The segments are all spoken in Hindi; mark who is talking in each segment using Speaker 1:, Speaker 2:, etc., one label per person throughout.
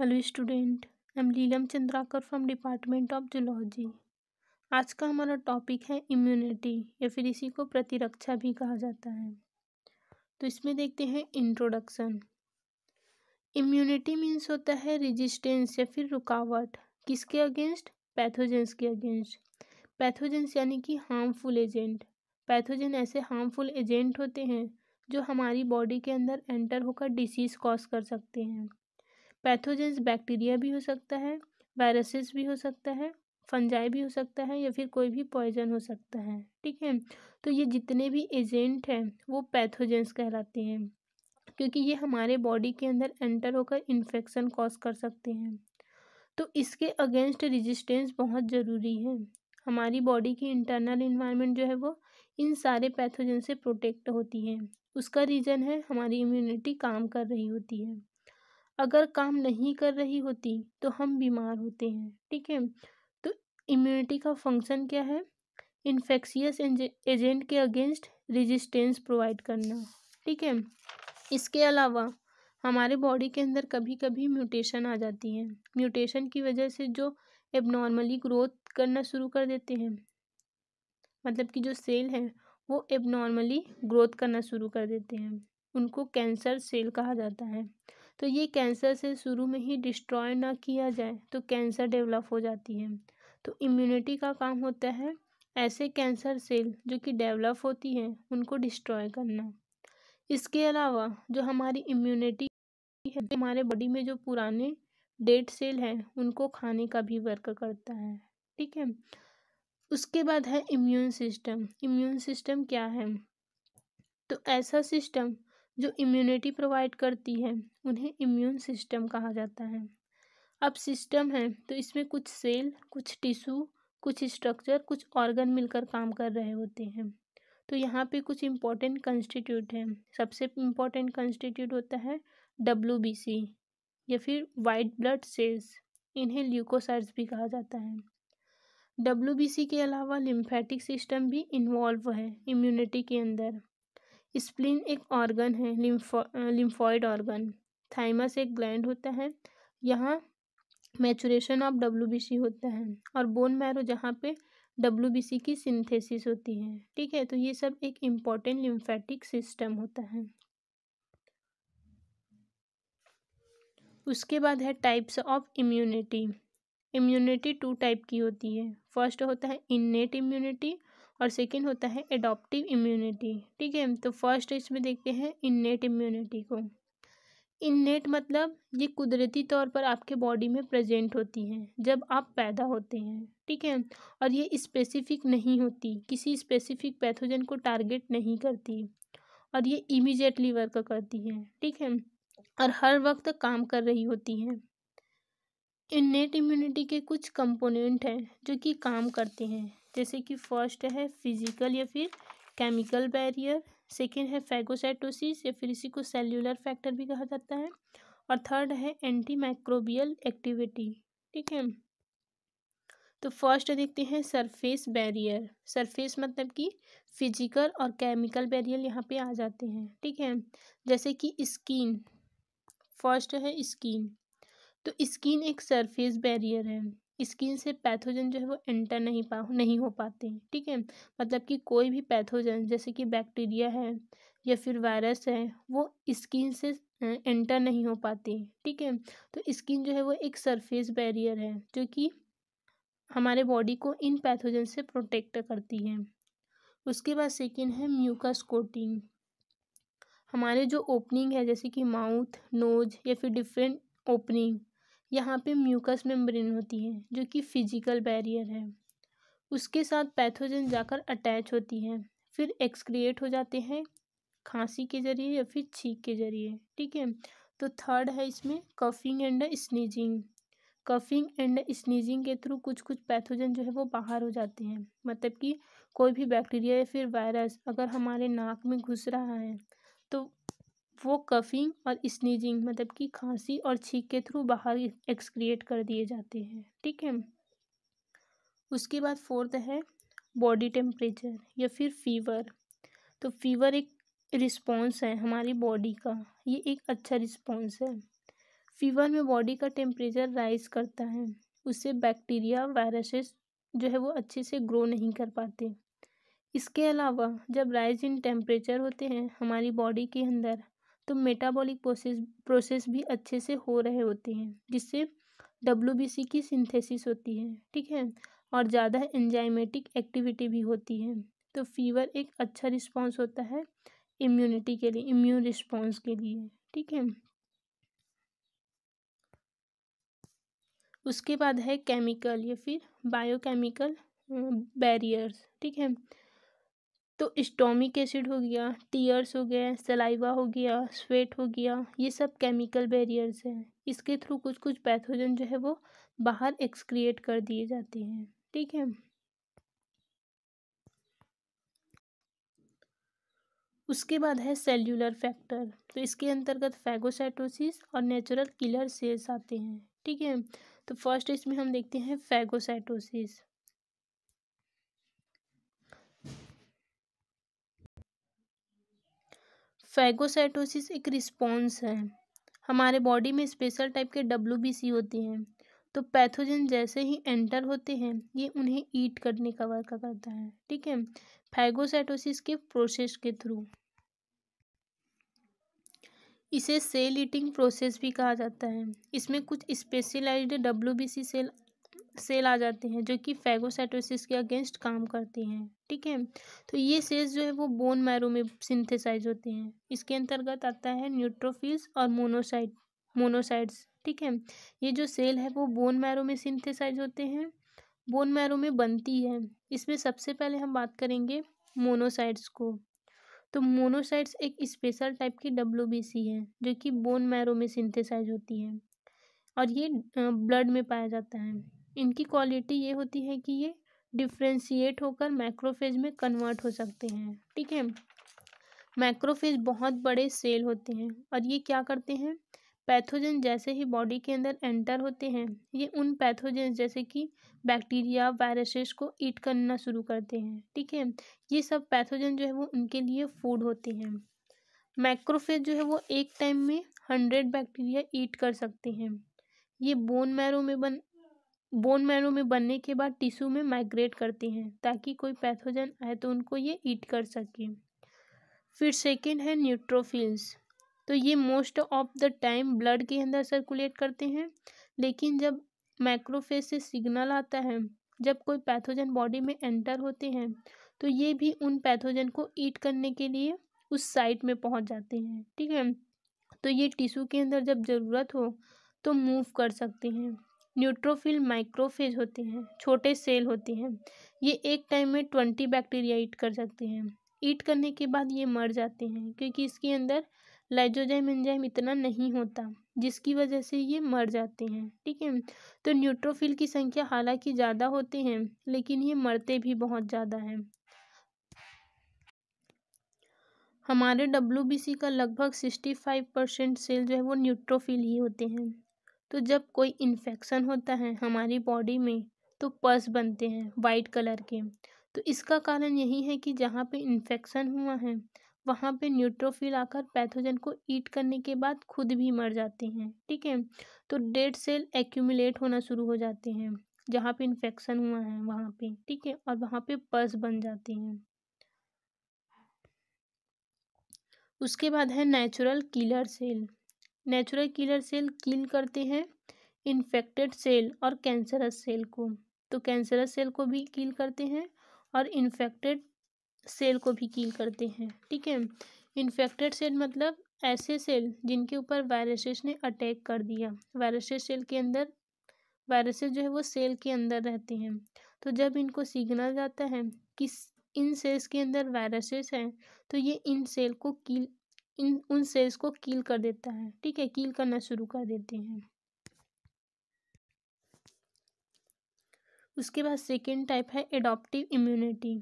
Speaker 1: hello student I am Leelam Chandrakar from department of zoology आज का हमारा टॉपिक है इम्यूनिटी या फिर इसी को प्रतिरक्षा भी कहा जाता है तो इसमें देखते हैं इंट्रोडक्शन इम्यूनिटी मीन्स होता है रेजिस्टेंस या फिर रुकावट किसके अगेंस्ट पैथोजेंस के अगेंस्ट पैथोजेंस यानी कि हार्मफुल एजेंट पैथोजन ऐसे हार्मफुल एजेंट होते हैं जो हमारी बॉडी के अंदर एंटर होकर डिसीज़ कॉज कर सकते हैं पैथोजेंस बैक्टीरिया भी हो सकता है वायरसेस भी हो सकता है फंजाई भी हो सकता है या फिर कोई भी पॉइजन हो सकता है ठीक है तो ये जितने भी एजेंट हैं वो पैथोजेंस कहलाते हैं क्योंकि ये हमारे बॉडी के अंदर एंटर होकर इन्फेक्शन कॉज कर सकते हैं तो इसके अगेंस्ट रेजिस्टेंस बहुत ज़रूरी है हमारी बॉडी की इंटरनल इन्वायरमेंट जो है वो इन सारे पैथोजन से प्रोटेक्ट होती है उसका रीज़न है हमारी इम्यूनिटी काम कर रही होती है अगर काम नहीं कर रही होती तो हम बीमार होते हैं ठीक है तो इम्यूनिटी का फंक्शन क्या है इन्फेक्शियस एजेंट के अगेंस्ट रेजिस्टेंस प्रोवाइड करना ठीक है इसके अलावा हमारे बॉडी के अंदर कभी कभी म्यूटेशन आ जाती है म्यूटेशन की वजह से जो एबनॉर्मली ग्रोथ करना शुरू कर देते हैं मतलब कि जो सेल है वो एबनॉर्मली ग्रोथ करना शुरू कर देते हैं उनको कैंसर सेल कहा जाता है तो ये कैंसर से शुरू में ही डिस्ट्रॉय ना किया जाए तो कैंसर डेवलप हो जाती है तो इम्यूनिटी का काम होता है ऐसे कैंसर सेल जो कि डेवलप होती हैं उनको डिस्ट्रॉय करना इसके अलावा जो हमारी इम्यूनिटी है हमारे बॉडी में जो पुराने डेड सेल हैं उनको खाने का भी वर्क करता है ठीक है उसके बाद है इम्यून सिस्टम इम्यून सिस्टम क्या है तो ऐसा सिस्टम जो इम्यूनिटी प्रोवाइड करती है उन्हें इम्यून सिस्टम कहा जाता है अब सिस्टम है तो इसमें कुछ सेल कुछ टिश्यू कुछ स्ट्रक्चर कुछ ऑर्गन मिलकर काम कर रहे होते हैं तो यहाँ पे कुछ इम्पॉर्टेंट कंस्टिट्यूट हैं सबसे इम्पॉर्टेंट कंस्टिट्यूट होता है डब्ल्यू बी सी या फिर वाइट ब्लड सेल्स इन्हें ल्यूकोसाइट्स भी कहा जाता है डब्ल्यू बी सी के अलावा लिम्फेटिक सिस्टम भी इन्वॉल्व है इम्यूनिटी के अंदर स्प्लिन एक ऑर्गन है लिम्फॉइड ऑर्गन थाइमस एक ग्लैंड होता है यहाँ मैचुरेशन ऑफ डब्ल्यू होता है और बोन मैरो जहाँ पे डब्ल्यू की सिंथेसिस होती है ठीक है तो ये सब एक इम्पॉर्टेंट लिम्फेटिक सिस्टम होता है उसके बाद है types of immunity immunity two type की होती है फर्स्ट होता है इन्नेट इम्यूनिटी और सेकेंड होता है एडॉप्टिव इम्यूनिटी ठीक है तो फर्स्ट इसमें देखते हैं इननेट इम्यूनिटी को इननेट मतलब ये कुदरती तौर पर आपके बॉडी में प्रेजेंट होती हैं जब आप पैदा होते हैं ठीक है और ये स्पेसिफिक नहीं होती किसी स्पेसिफिक पैथोजन को टारगेट नहीं करती और ये इमीजिएटली वर्क करती हैं ठीक है और हर वक्त काम कर रही होती हैं इन्नेट इम्यूनिटी के कुछ कंपोनेंट हैं जो कि काम करते हैं जैसे कि फर्स्ट है फिजिकल या फिर केमिकल बैरियर सेकेंड है फैगोसाइटोसिस या फिर इसी को सेल्यूलर फैक्टर भी कहा जाता है और थर्ड है एंटी माइक्रोबियल एक्टिविटी ठीक है तो फर्स्ट देखते हैं सरफेस बैरियर सरफेस मतलब कि फिजिकल और केमिकल बैरियर यहाँ पे आ जाते हैं ठीक है जैसे कि स्किन फर्स्ट है स्किन तो स्किन एक सरफेस बैरियर है स्किन से पैथोजन जो है वो एंटर नहीं पा नहीं हो पाते हैं ठीक है मतलब कि कोई भी पैथोजन जैसे कि बैक्टीरिया है या फिर वायरस है वो स्किन से एंटर नहीं हो पाते ठीक है तो स्किन जो है वो एक सरफेस बैरियर है जो कि हमारे बॉडी को इन पैथोजन से प्रोटेक्ट करती है उसके बाद सेकेंड है म्यूकस कोटिंग हमारे जो ओपनिंग है जैसे कि माउथ नोज या फिर डिफरेंट ओपनिंग यहाँ पे म्यूकस मेम्ब्रेन होती है जो कि फिजिकल बैरियर है उसके साथ पैथोजन जाकर अटैच होती है फिर एक्सक्रिएट हो जाते हैं खांसी के जरिए या फिर छींक के जरिए ठीक है तो थर्ड है इसमें coughing and sneezing coughing and sneezing के थ्रू कुछ कुछ पैथोजन जो है वो बाहर हो जाते हैं मतलब कि कोई भी बैक्टीरिया या फिर वायरस अगर हमारे नाक में घुस रहा है तो वो कफ़िंग और स्नीजिंग मतलब कि खांसी और छींक के थ्रू बाहर एक्सक्रिएट कर दिए जाते हैं ठीक है उसके बाद फोर्थ है बॉडी टेम्परेचर या फिर फीवर तो फीवर एक रिस्पॉन्स है हमारी बॉडी का ये एक अच्छा रिस्पॉन्स है फीवर में बॉडी का टेम्परेचर राइज करता है उससे बैक्टीरिया वायरसेस जो है वो अच्छे से ग्रो नहीं कर पाते इसके अलावा जब राइज इन टेम्परेचर होते हैं हमारी बॉडी के अंदर तो मेटाबॉलिक प्रोसेस प्रोसेस भी अच्छे से हो रहे होते हैं जिससे डब्ल्यू की सिंथेसिस होती है ठीक है और ज़्यादा एंजाइमेटिक एक्टिविटी भी होती है तो फीवर एक अच्छा रिस्पॉन्स होता है इम्यूनिटी के लिए इम्यून रिस्पॉन्स के लिए ठीक है उसके बाद है केमिकल या फिर बायोकेमिकल बैरियर्स ठीक है तो स्टोमिक एसिड हो गया टीयर्स हो गए सलाइवा हो गया स्वेट हो गया ये सब केमिकल बैरियर्स हैं इसके थ्रू कुछ कुछ पैथोजन जो है वो बाहर एक्सक्रिएट कर दिए जाते हैं ठीक है उसके बाद है सेल्यूलर फैक्टर तो इसके अंतर्गत फैगोसाइटोसिस और नेचुरल किलर सेल्स आते हैं ठीक है तो फर्स्ट इसमें हम देखते हैं फैगोसाइटोसिस फैगोसाइटोसिस एक रिस्पॉन्स है हमारे बॉडी में स्पेशल टाइप के डब्ल्यू होते हैं तो पैथोजन जैसे ही एंटर होते हैं ये उन्हें ईट करने का वर्क करता है ठीक है फैगोसाइटोसिस के प्रोसेस के थ्रू इसे सेल ईटिंग प्रोसेस भी कहा जाता है इसमें कुछ स्पेशलाइज्ड डब्ल्यू सेल सेल आ जाते हैं जो कि फैगोसाइटोसिस के अगेंस्ट काम करते हैं ठीक है तो ये सेल्स जो है वो बोन मैरो में सिंथेसाइज होते हैं इसके अंतर्गत आता है न्यूट्रोफिल्स और मोनोसाइट मोनोसाइड्स ठीक है ये जो सेल है वो बोन मैरो में सिंथेसाइज होते हैं बोन मैरो में बनती है इसमें सबसे पहले हम बात करेंगे मोनोसाइड्स को तो मोनोसाइट्स एक स्पेशल टाइप की डब्ल्यू है जो कि बोन मैरो में सिंथेसाइज होती है और ये ब्लड में पाया जाता है इनकी क्वालिटी ये होती है कि ये डिफ्रेंशिएट होकर मैक्रोफेज में कन्वर्ट हो सकते हैं ठीक है मैक्रोफेज बहुत बड़े सेल होते हैं और ये क्या करते हैं पैथोजन जैसे ही बॉडी के अंदर एंटर होते हैं ये उन पैथोजन जैसे कि बैक्टीरिया वायरसेस को ईट करना शुरू करते हैं ठीक है ये सब पैथोजन जो है वो उनके लिए फूड होते हैं मैक्रोफेज जो है वो एक टाइम में हंड्रेड बैक्टीरिया ईट कर सकते हैं ये बोन मैरो में बन बोन मैरो में बनने के बाद टिश्यू में माइग्रेट करती हैं ताकि कोई पैथोजन आए तो उनको ये ईट कर सके फिर सेकेंड है न्यूट्रोफिल्स तो ये most of the time blood के अंदर सर्कुलेट करते हैं लेकिन जब माइक्रोफेज से सिग्नल आता है जब कोई पैथोजन बॉडी में एंटर होते हैं तो ये भी उन पैथोजन को ईट करने के लिए उस साइट में पहुंच जाते हैं ठीक है तो ये टिश्यू के अंदर जब ज़रूरत हो तो मूव कर सकते हैं न्यूट्रोफिल माइक्रोफेज होते हैं छोटे सेल होते हैं ये एक टाइम में ट्वेंटी बैक्टीरिया ईट कर सकते हैं ईट करने के बाद ये मर जाते हैं क्योंकि इसके अंदर लाइजोजाइम एंजाइम इतना नहीं होता जिसकी वजह से ये मर जाते हैं ठीक है तो न्यूट्रोफिल की संख्या हालांकि ज़्यादा होते हैं लेकिन ये मरते भी बहुत ज़्यादा हैं हमारे डब्ल्यू का लगभग सिक्सटी फाइव परसेंट सेल जो है वो न्यूट्रोफिल ही होते हैं तो जब कोई इन्फेक्शन होता है हमारी बॉडी में तो पस बनते हैं वाइट कलर के तो इसका कारण यही है कि जहाँ पे इन्फेक्शन हुआ है वहाँ पे न्यूट्रोफिल आकर पैथोजन को ईट करने के बाद खुद भी मर जाते हैं ठीक है तो डेड सेल एक्यूमुलेट होना शुरू हो जाते हैं जहाँ पे इन्फेक्शन हुआ है वहाँ पे ठीक है और वहाँ पे पस बन जाते हैं उसके बाद है natural killer cell natural killer cell kill करते हैं इन्फेक्टेड सेल और कैंसरस सेल को तो कैंसरस सेल को भी किल करते हैं और इन्फेक्टेड सेल को भी किल करते हैं ठीक है इन्फेक्टेड सेल मतलब ऐसे सेल जिनके ऊपर वायरसेस ने अटैक कर दिया वायरसेस सेल के अंदर वायरसेस जो है वो सेल के अंदर रहते हैं तो जब इनको सिग्नल जाता है कि इन सेल्स के अंदर वायरसेस हैं तो ये इन सेल को किल इन उन सेल्स को कील कर देता है ठीक है कील करना शुरू कर देते हैं उसके बाद सेकेंड टाइप है एडॉप्टिव इम्यूनिटी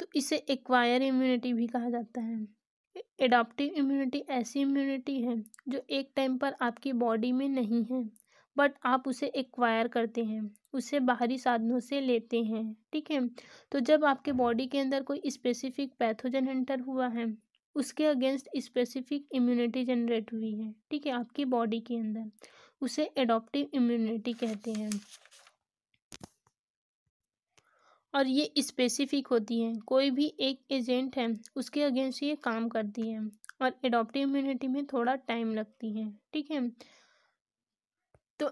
Speaker 1: तो इसे एक्वायर इम्यूनिटी भी कहा जाता है एडॉप्टिव इम्यूनिटी ऐसी इम्यूनिटी है जो एक टाइम पर आपकी बॉडी में नहीं है बट आप उसे एक्वायर करते हैं उसे बाहरी साधनों से लेते हैं ठीक है तो जब आपके बॉडी के अंदर कोई स्पेसिफिक पैथोजन एंटर हुआ है उसके अगेंस्ट स्पेसिफिक इम्यूनिटी जनरेट हुई है ठीक है आपकी बॉडी के अंदर उसे एडोप्टिव इम्यूनिटी कहते हैं और ये स्पेसिफिक होती है कोई भी एक एजेंट है उसके अगेंस्ट ये काम करती है और एडोप्टिव इम्यूनिटी में थोड़ा टाइम लगती है ठीक है तो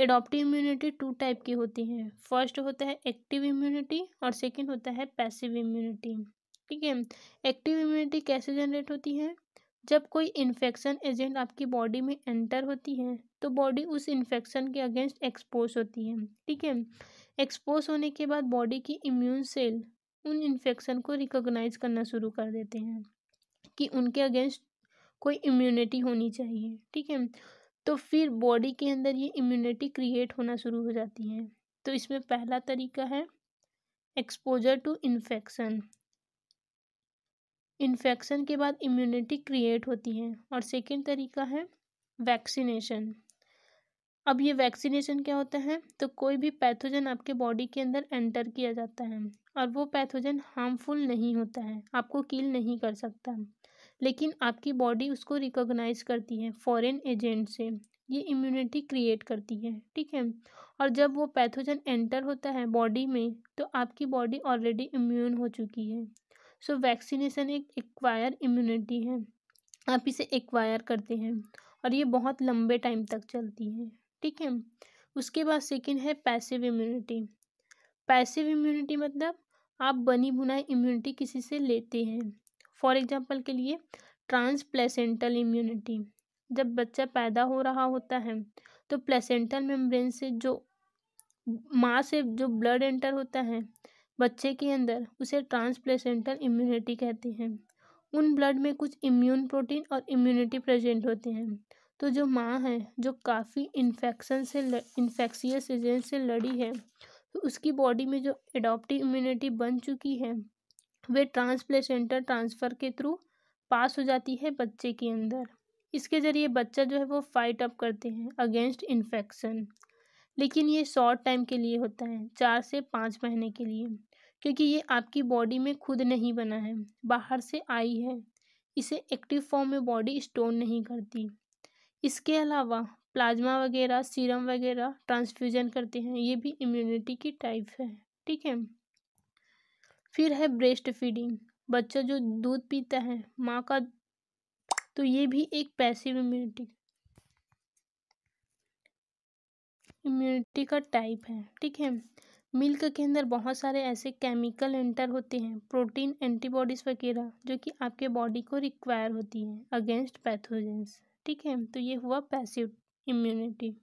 Speaker 1: एडोप्टिव इम्यूनिटी टू टाइप की होती है फर्स्ट होता है एक्टिव इम्यूनिटी और सेकंड होता है पैसिव इम्यूनिटी ठीक है एक्टिव इम्यूनिटी कैसे जनरेट होती है जब कोई इन्फेक्शन एजेंट आपकी बॉडी में एंटर होती है तो बॉडी उस इन्फेक्शन के अगेंस्ट एक्सपोज होती है ठीक है एक्सपोज होने के बाद बॉडी की इम्यून सेल उन इन्फेक्शन को रिकॉग्नाइज करना शुरू कर देते हैं कि उनके अगेंस्ट कोई इम्यूनिटी होनी चाहिए ठीक है तो फिर बॉडी के अंदर ये इम्यूनिटी क्रिएट होना शुरू हो जाती है तो इसमें पहला तरीका है एक्सपोजर टू इन्फेक्शन इन्फेक्शन के बाद इम्यूनिटी क्रिएट होती है और सेकेंड तरीका है वैक्सीनेशन अब ये वैक्सीनेशन क्या होता है तो कोई भी पैथोजन आपके बॉडी के अंदर एंटर किया जाता है और वो पैथोजन हार्मफुल नहीं होता है आपको किल नहीं कर सकता लेकिन आपकी बॉडी उसको रिकॉग्नाइज करती है फॉरेन एजेंट से ये इम्यूनिटी क्रिएट करती है ठीक है और जब वो पैथोजन एंटर होता है बॉडी में तो आपकी बॉडी ऑलरेडी इम्यून हो चुकी है सो वैक्सीनेशन एक एक्वायर इम्यूनिटी है आप इसे एक्वायर करते हैं और ये बहुत लंबे टाइम तक चलती है ठीक है उसके बाद सेकेंड है पैसिव इम्यूनिटी पैसिव इम्यूनिटी मतलब आप बनी बुनाई इम्यूनिटी किसी से लेते हैं फॉर एग्जांपल के लिए ट्रांसप्लेसेंटल इम्यूनिटी जब बच्चा पैदा हो रहा होता है तो प्लेसेंटल मेम्ब्रेन से जो माँ से जो ब्लड एंटर होता है बच्चे के अंदर उसे ट्रांसप्लेसेंटल इम्यूनिटी कहते हैं उन ब्लड में कुछ इम्यून प्रोटीन और इम्यूनिटी प्रेजेंट होते हैं तो जो माँ है जो काफ़ी इन्फेक्शन से इन्फेक्शियस एजेंट से लड़ी है तो उसकी बॉडी में जो एडोप्टिव इम्यूनिटी बन चुकी है वे ट्रांसप्लेसेंटर ट्रांसफ़र के थ्रू पास हो जाती है बच्चे के अंदर इसके ज़रिए बच्चा जो है वो फाइट अप करते हैं अगेंस्ट इन्फेक्शन लेकिन ये शॉर्ट टाइम के लिए होता है चार से पाँच महीने के लिए क्योंकि ये आपकी बॉडी में खुद नहीं बना है बाहर से आई है इसे एक्टिव फॉर्म में बॉडी स्टोर नहीं करती इसके अलावा प्लाज्मा वगैरह सीरम वगैरह ट्रांसफ्यूजन करते हैं ये भी इम्यूनिटी की टाइप है ठीक है फिर है ब्रेस्ट फीडिंग बच्चा जो दूध पीता है माँ का तो ये भी एक पैसिव इम्यूनिटी इम्यूनिटी का टाइप है ठीक है मिल्क के अंदर बहुत सारे ऐसे केमिकल एंटर होते हैं प्रोटीन एंटीबॉडीज़ वगैरह जो कि आपके बॉडी को रिक्वायर होती हैं अगेंस्ट पैथोजेंस ठीक है तो ये हुआ पैसिव इम्यूनिटी